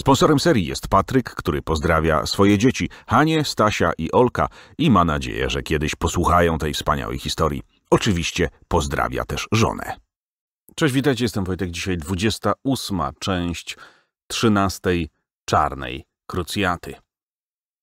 Sponsorem serii jest Patryk, który pozdrawia swoje dzieci, Hanie, Stasia i Olka i ma nadzieję, że kiedyś posłuchają tej wspaniałej historii. Oczywiście pozdrawia też żonę. Cześć, witajcie, jestem Wojtek. Dzisiaj 28. część 13. Czarnej Krucjaty.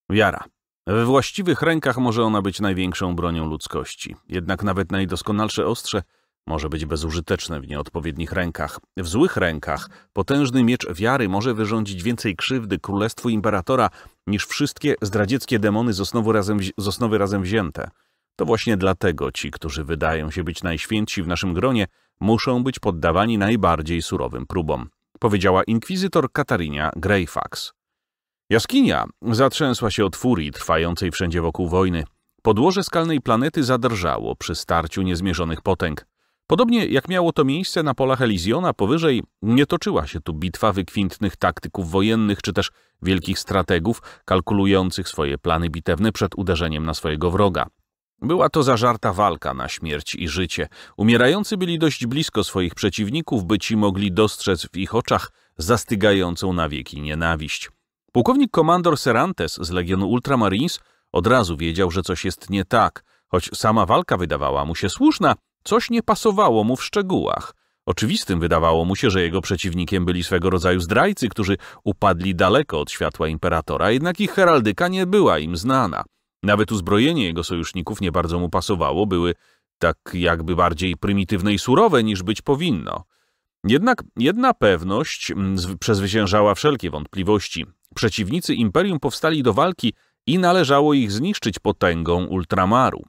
Wiara. We właściwych rękach może ona być największą bronią ludzkości. Jednak nawet najdoskonalsze ostrze – może być bezużyteczne w nieodpowiednich rękach. W złych rękach potężny miecz wiary może wyrządzić więcej krzywdy królestwu imperatora niż wszystkie zdradzieckie demony z osnowy razem, z osnowy razem wzięte. To właśnie dlatego ci, którzy wydają się być najświętsi w naszym gronie, muszą być poddawani najbardziej surowym próbom, powiedziała inkwizytor Katarinia Greyfax. Jaskinia zatrzęsła się od furii trwającej wszędzie wokół wojny. Podłoże skalnej planety zadrżało przy starciu niezmierzonych potęg. Podobnie jak miało to miejsce na polach Eliziona powyżej, nie toczyła się tu bitwa wykwintnych taktyków wojennych czy też wielkich strategów kalkulujących swoje plany bitewne przed uderzeniem na swojego wroga. Była to zażarta walka na śmierć i życie. Umierający byli dość blisko swoich przeciwników, by ci mogli dostrzec w ich oczach zastygającą na wieki nienawiść. Pułkownik komandor Serantes z Legionu Ultramarines od razu wiedział, że coś jest nie tak. Choć sama walka wydawała mu się słuszna, Coś nie pasowało mu w szczegółach. Oczywistym wydawało mu się, że jego przeciwnikiem byli swego rodzaju zdrajcy, którzy upadli daleko od światła imperatora, jednak ich heraldyka nie była im znana. Nawet uzbrojenie jego sojuszników nie bardzo mu pasowało, były tak jakby bardziej prymitywne i surowe niż być powinno. Jednak jedna pewność mm, przezwyciężała wszelkie wątpliwości. Przeciwnicy Imperium powstali do walki i należało ich zniszczyć potęgą ultramaru.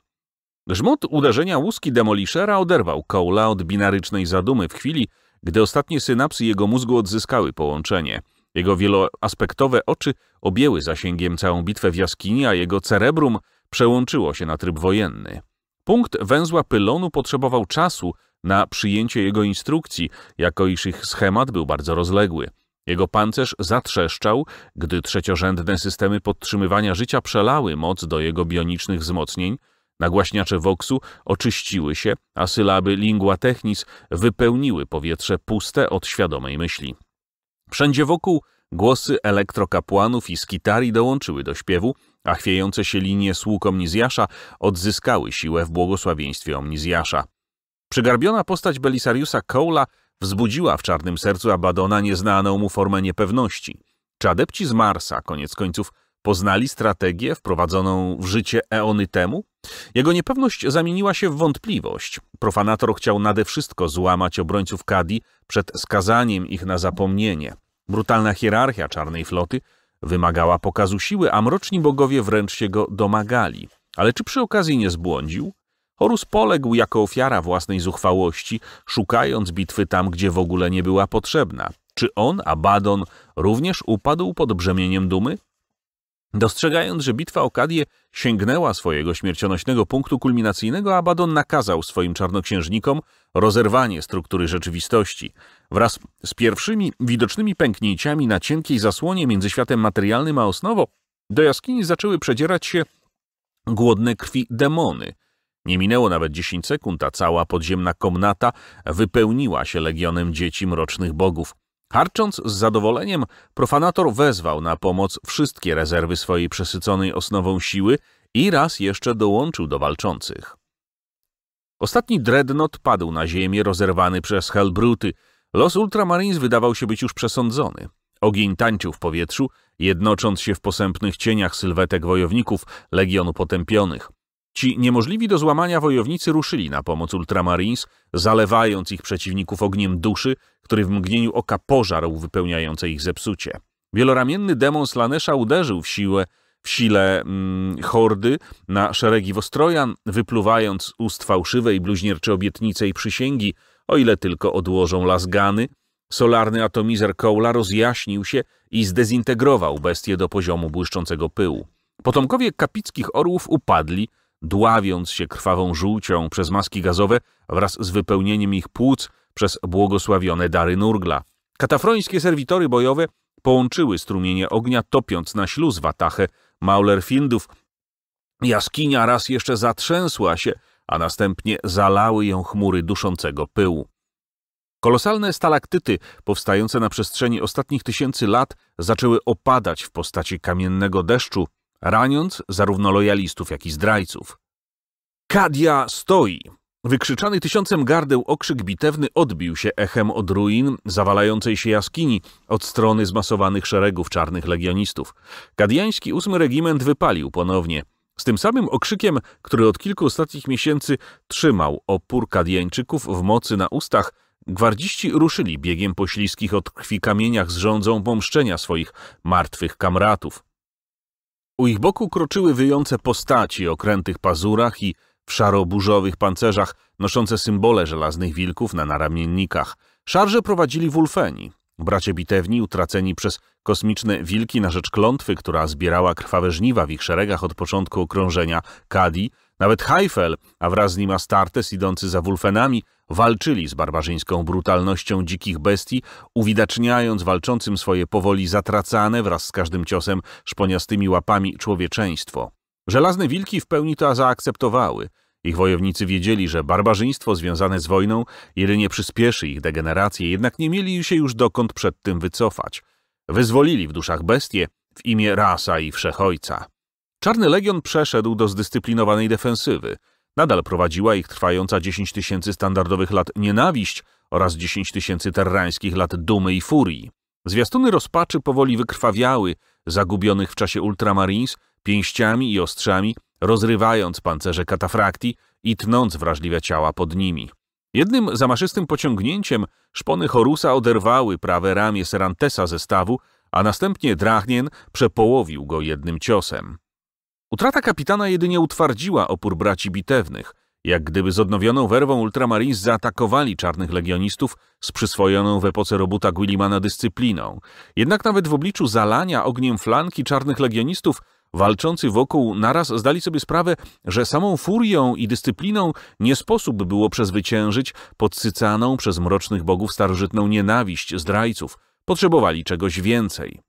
Grzmot uderzenia łuski demolishera oderwał Cole'a od binarycznej zadumy w chwili, gdy ostatnie synapsy jego mózgu odzyskały połączenie. Jego wieloaspektowe oczy objęły zasięgiem całą bitwę w jaskini, a jego cerebrum przełączyło się na tryb wojenny. Punkt węzła pylonu potrzebował czasu na przyjęcie jego instrukcji, jako iż ich schemat był bardzo rozległy. Jego pancerz zatrzeszczał, gdy trzeciorzędne systemy podtrzymywania życia przelały moc do jego bionicznych wzmocnień, Nagłaśniacze woksu oczyściły się, a sylaby lingua technis wypełniły powietrze puste od świadomej myśli. Wszędzie wokół głosy elektrokapłanów i skitari dołączyły do śpiewu, a chwiejące się linie sług Omnizjasza odzyskały siłę w błogosławieństwie Omnizjasza. Przygarbiona postać Belisariusa Cole'a wzbudziła w czarnym sercu Abadona nieznaną mu formę niepewności. Czy adepci z Marsa, koniec końców, poznali strategię wprowadzoną w życie eony temu? Jego niepewność zamieniła się w wątpliwość. Profanator chciał nade wszystko złamać obrońców Kadi przed skazaniem ich na zapomnienie. Brutalna hierarchia czarnej floty wymagała pokazu siły, a mroczni bogowie wręcz się go domagali. Ale czy przy okazji nie zbłądził? Horus poległ jako ofiara własnej zuchwałości, szukając bitwy tam, gdzie w ogóle nie była potrzebna. Czy on, Abaddon, również upadł pod brzemieniem dumy? Dostrzegając, że bitwa o Kadię sięgnęła swojego śmiercionośnego punktu kulminacyjnego, Abaddon nakazał swoim czarnoksiężnikom rozerwanie struktury rzeczywistości. Wraz z pierwszymi widocznymi pęknięciami na cienkiej zasłonie między światem materialnym a osnowo, do jaskini zaczęły przedzierać się głodne krwi demony. Nie minęło nawet 10 sekund, a cała podziemna komnata wypełniła się legionem dzieci mrocznych bogów. Harcząc z zadowoleniem, profanator wezwał na pomoc wszystkie rezerwy swojej przesyconej osnową siły i raz jeszcze dołączył do walczących. Ostatni dreadnought padł na ziemię, rozerwany przez Hellbruty. Los Ultramarines wydawał się być już przesądzony. Ogień tańczył w powietrzu, jednocząc się w posępnych cieniach sylwetek wojowników Legionu Potępionych. Ci niemożliwi do złamania wojownicy ruszyli na pomoc Ultramarines, zalewając ich przeciwników ogniem duszy, który w mgnieniu oka pożarł wypełniające ich zepsucie. Wieloramienny demon Slanesha uderzył w siłę, w sile hmm, hordy na szeregi Wostrojan, wypluwając ust fałszywe i bluźniercze obietnice i przysięgi, o ile tylko odłożą lasgany. Solarny atomizer Koula rozjaśnił się i zdezintegrował bestię do poziomu błyszczącego pyłu. Potomkowie kapickich orłów upadli, dławiąc się krwawą żółcią przez maski gazowe wraz z wypełnieniem ich płuc przez błogosławione dary nurgla. Katafrońskie serwitory bojowe połączyły strumienie ognia, topiąc na śluz watachę Maulerfindów. Jaskinia raz jeszcze zatrzęsła się, a następnie zalały ją chmury duszącego pyłu. Kolosalne stalaktyty powstające na przestrzeni ostatnich tysięcy lat zaczęły opadać w postaci kamiennego deszczu, raniąc zarówno lojalistów, jak i zdrajców. Kadia stoi! Wykrzyczany tysiącem gardeł okrzyk bitewny odbił się echem od ruin zawalającej się jaskini od strony zmasowanych szeregów czarnych legionistów. Kadiański ósmy regiment wypalił ponownie. Z tym samym okrzykiem, który od kilku ostatnich miesięcy trzymał opór Kadiańczyków w mocy na ustach, gwardziści ruszyli biegiem po śliskich od krwi kamieniach z rządzą pomszczenia swoich martwych kamratów. U ich boku kroczyły wyjące postaci o krętych pazurach i w szaro-burzowych pancerzach, noszące symbole żelaznych wilków na naramiennikach. Szarże prowadzili wulfeni, bracie bitewni utraceni przez kosmiczne wilki na rzecz klątwy, która zbierała krwawe żniwa w ich szeregach od początku okrążenia Kadi, nawet Heifel, a wraz z nim Astartes idący za wulfenami, walczyli z barbarzyńską brutalnością dzikich bestii, uwidaczniając walczącym swoje powoli zatracane wraz z każdym ciosem szponiastymi łapami człowieczeństwo. Żelazne wilki w pełni to zaakceptowały. Ich wojownicy wiedzieli, że barbarzyństwo związane z wojną jedynie przyspieszy ich degenerację, jednak nie mieli się już dokąd przed tym wycofać. Wyzwolili w duszach bestie w imię rasa i wszechojca. Czarny Legion przeszedł do zdyscyplinowanej defensywy – Nadal prowadziła ich trwająca 10 tysięcy standardowych lat nienawiść oraz 10 tysięcy terrańskich lat dumy i furii. Zwiastuny rozpaczy powoli wykrwawiały zagubionych w czasie Ultramarines pięściami i ostrzami, rozrywając pancerze katafrakti i tnąc wrażliwe ciała pod nimi. Jednym zamaszystym pociągnięciem szpony Horusa oderwały prawe ramię Serantesa ze stawu, a następnie Drachnien przepołowił go jednym ciosem. Utrata kapitana jedynie utwardziła opór braci bitewnych, jak gdyby z odnowioną werwą Ultramarines zaatakowali czarnych legionistów z przyswojoną w epoce robota Guillimana dyscypliną. Jednak nawet w obliczu zalania ogniem flanki czarnych legionistów walczący wokół naraz zdali sobie sprawę, że samą furią i dyscypliną nie sposób było przezwyciężyć podsycaną przez mrocznych bogów starożytną nienawiść zdrajców. Potrzebowali czegoś więcej.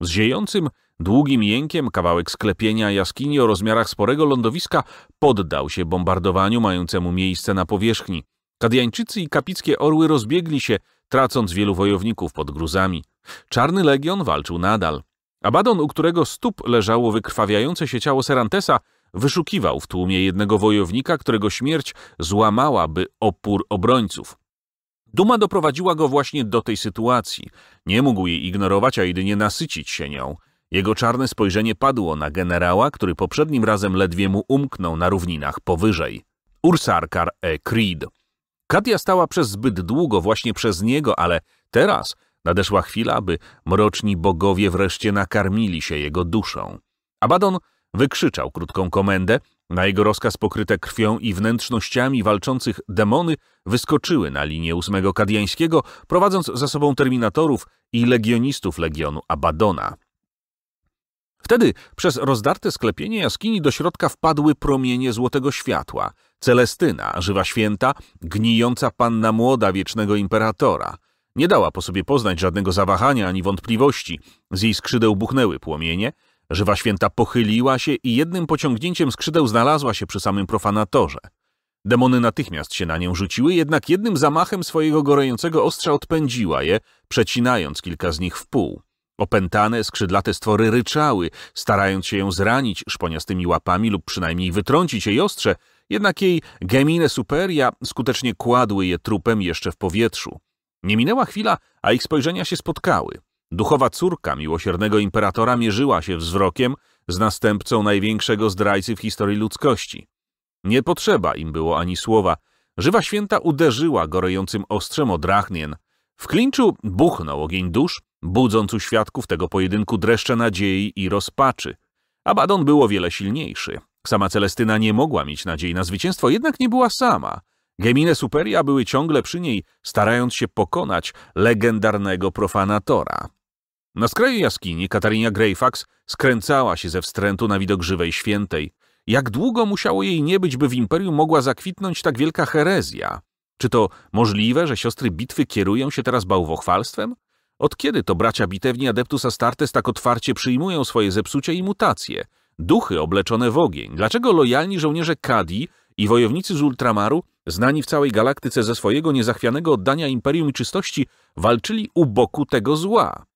Z ziejącym Długim jękiem kawałek sklepienia jaskini o rozmiarach sporego lądowiska poddał się bombardowaniu mającemu miejsce na powierzchni. Kadiańczycy i kapickie orły rozbiegli się, tracąc wielu wojowników pod gruzami. Czarny Legion walczył nadal. Abaddon, u którego stóp leżało wykrwawiające się ciało Serantesa, wyszukiwał w tłumie jednego wojownika, którego śmierć złamałaby opór obrońców. Duma doprowadziła go właśnie do tej sytuacji. Nie mógł jej ignorować, a jedynie nasycić się nią – jego czarne spojrzenie padło na generała, który poprzednim razem ledwie mu umknął na równinach powyżej. Ursarkar e Creed. Katia stała przez zbyt długo właśnie przez niego, ale teraz nadeszła chwila, by mroczni bogowie wreszcie nakarmili się jego duszą. Abaddon wykrzyczał krótką komendę, na jego rozkaz pokryte krwią i wnętrznościami walczących demony wyskoczyły na linię ósmego kadiańskiego, prowadząc za sobą terminatorów i legionistów legionu Abadona. Wtedy przez rozdarte sklepienie jaskini do środka wpadły promienie złotego światła. Celestyna, żywa święta, gnijąca panna młoda wiecznego imperatora. Nie dała po sobie poznać żadnego zawahania ani wątpliwości. Z jej skrzydeł buchnęły płomienie. Żywa święta pochyliła się i jednym pociągnięciem skrzydeł znalazła się przy samym profanatorze. Demony natychmiast się na nią rzuciły, jednak jednym zamachem swojego gorejącego ostrza odpędziła je, przecinając kilka z nich w pół. Opętane, skrzydlate stwory ryczały, starając się ją zranić szponiastymi łapami lub przynajmniej wytrącić jej ostrze, jednak jej gemine superia skutecznie kładły je trupem jeszcze w powietrzu. Nie minęła chwila, a ich spojrzenia się spotkały. Duchowa córka miłosiernego imperatora mierzyła się wzrokiem z następcą największego zdrajcy w historii ludzkości. Nie potrzeba im było ani słowa. Żywa święta uderzyła gorejącym ostrzem od rachnien. W klinczu buchnął ogień dusz, budząc u świadków tego pojedynku dreszcze nadziei i rozpaczy. Abaddon był o wiele silniejszy. Sama Celestyna nie mogła mieć nadziei na zwycięstwo, jednak nie była sama. Gemine Superia były ciągle przy niej, starając się pokonać legendarnego profanatora. Na skraju jaskini Katarina Greyfax skręcała się ze wstrętu na widok żywej świętej. Jak długo musiało jej nie być, by w imperium mogła zakwitnąć tak wielka herezja? Czy to możliwe, że siostry bitwy kierują się teraz bałwochwalstwem? Od kiedy to bracia bitewni Adeptus Astartes tak otwarcie przyjmują swoje zepsucia i mutacje? Duchy obleczone w ogień. Dlaczego lojalni żołnierze Kadi i wojownicy z Ultramaru, znani w całej galaktyce ze swojego niezachwianego oddania imperium i czystości, walczyli u boku tego zła?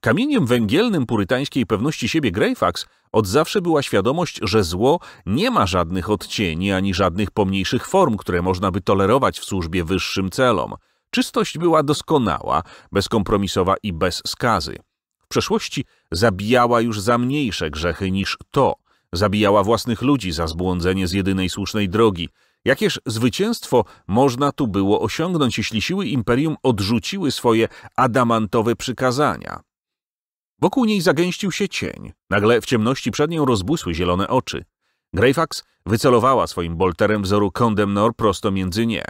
Kamieniem węgielnym purytańskiej pewności siebie Greyfax od zawsze była świadomość, że zło nie ma żadnych odcieni ani żadnych pomniejszych form, które można by tolerować w służbie wyższym celom – Czystość była doskonała, bezkompromisowa i bez skazy. W przeszłości zabijała już za mniejsze grzechy niż to. Zabijała własnych ludzi za zbłądzenie z jedynej słusznej drogi. Jakież zwycięstwo można tu było osiągnąć, jeśli siły imperium odrzuciły swoje adamantowe przykazania? Wokół niej zagęścił się cień. Nagle w ciemności przed nią rozbłysły zielone oczy. Greyfax wycelowała swoim bolterem wzoru Condemnor prosto między nie.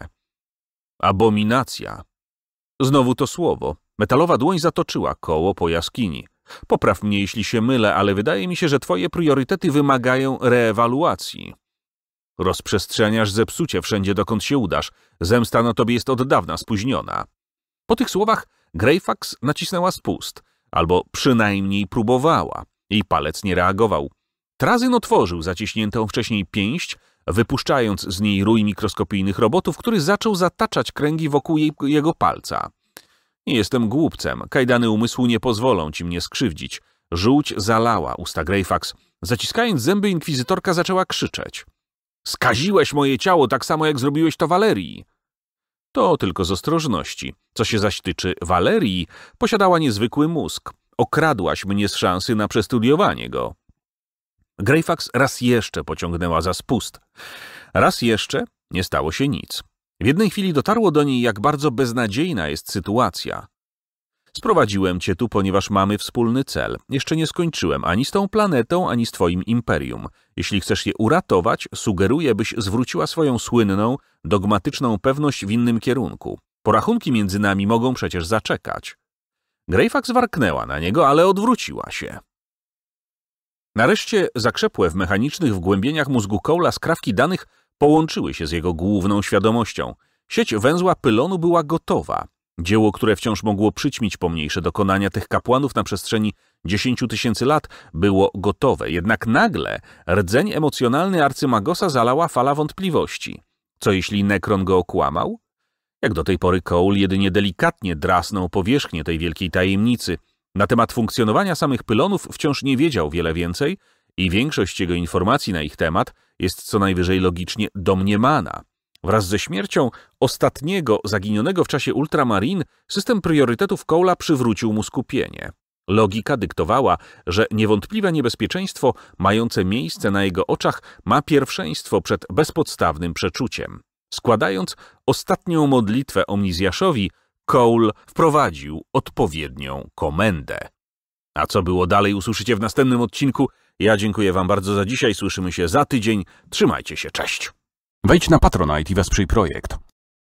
Abominacja. Znowu to słowo. Metalowa dłoń zatoczyła koło po jaskini. Popraw mnie, jeśli się mylę, ale wydaje mi się, że twoje priorytety wymagają reewaluacji. Rozprzestrzeniasz zepsucie wszędzie, dokąd się udasz. Zemsta na tobie jest od dawna spóźniona. Po tych słowach Greyfax nacisnęła spust, albo przynajmniej próbowała. Jej palec nie reagował. Trazyn otworzył zaciśniętą wcześniej pięść, wypuszczając z niej rój mikroskopijnych robotów, który zaczął zataczać kręgi wokół jej, jego palca. Nie jestem głupcem, kajdany umysłu nie pozwolą ci mnie skrzywdzić. Żółć zalała usta Greyfax. Zaciskając zęby, inkwizytorka zaczęła krzyczeć. Skaziłeś moje ciało tak samo, jak zrobiłeś to Walerii. To tylko z ostrożności. Co się zaś tyczy Walerii, posiadała niezwykły mózg. Okradłaś mnie z szansy na przestudiowanie go. Greyfax raz jeszcze pociągnęła za spust. Raz jeszcze nie stało się nic. W jednej chwili dotarło do niej, jak bardzo beznadziejna jest sytuacja. Sprowadziłem cię tu, ponieważ mamy wspólny cel. Jeszcze nie skończyłem ani z tą planetą, ani z twoim imperium. Jeśli chcesz je uratować, sugeruję, byś zwróciła swoją słynną, dogmatyczną pewność w innym kierunku. Porachunki między nami mogą przecież zaczekać. Greyfax warknęła na niego, ale odwróciła się. Nareszcie zakrzepłe w mechanicznych wgłębieniach mózgu Cole'a skrawki danych połączyły się z jego główną świadomością. Sieć węzła pylonu była gotowa. Dzieło, które wciąż mogło przyćmić pomniejsze dokonania tych kapłanów na przestrzeni 10 tysięcy lat, było gotowe. Jednak nagle rdzeń emocjonalny arcymagosa zalała fala wątpliwości. Co jeśli Nekron go okłamał? Jak do tej pory Cole jedynie delikatnie drasnął powierzchnię tej wielkiej tajemnicy – na temat funkcjonowania samych pylonów wciąż nie wiedział wiele więcej i większość jego informacji na ich temat jest co najwyżej logicznie domniemana. Wraz ze śmiercią ostatniego zaginionego w czasie Ultramarin system priorytetów Cole'a przywrócił mu skupienie. Logika dyktowała, że niewątpliwe niebezpieczeństwo mające miejsce na jego oczach ma pierwszeństwo przed bezpodstawnym przeczuciem. Składając ostatnią modlitwę Omnizjaszowi, Cole wprowadził odpowiednią komendę. A co było dalej usłyszycie w następnym odcinku. Ja dziękuję Wam bardzo za dzisiaj, słyszymy się za tydzień. Trzymajcie się, cześć! Wejdź na Patronite i wesprzyj projekt.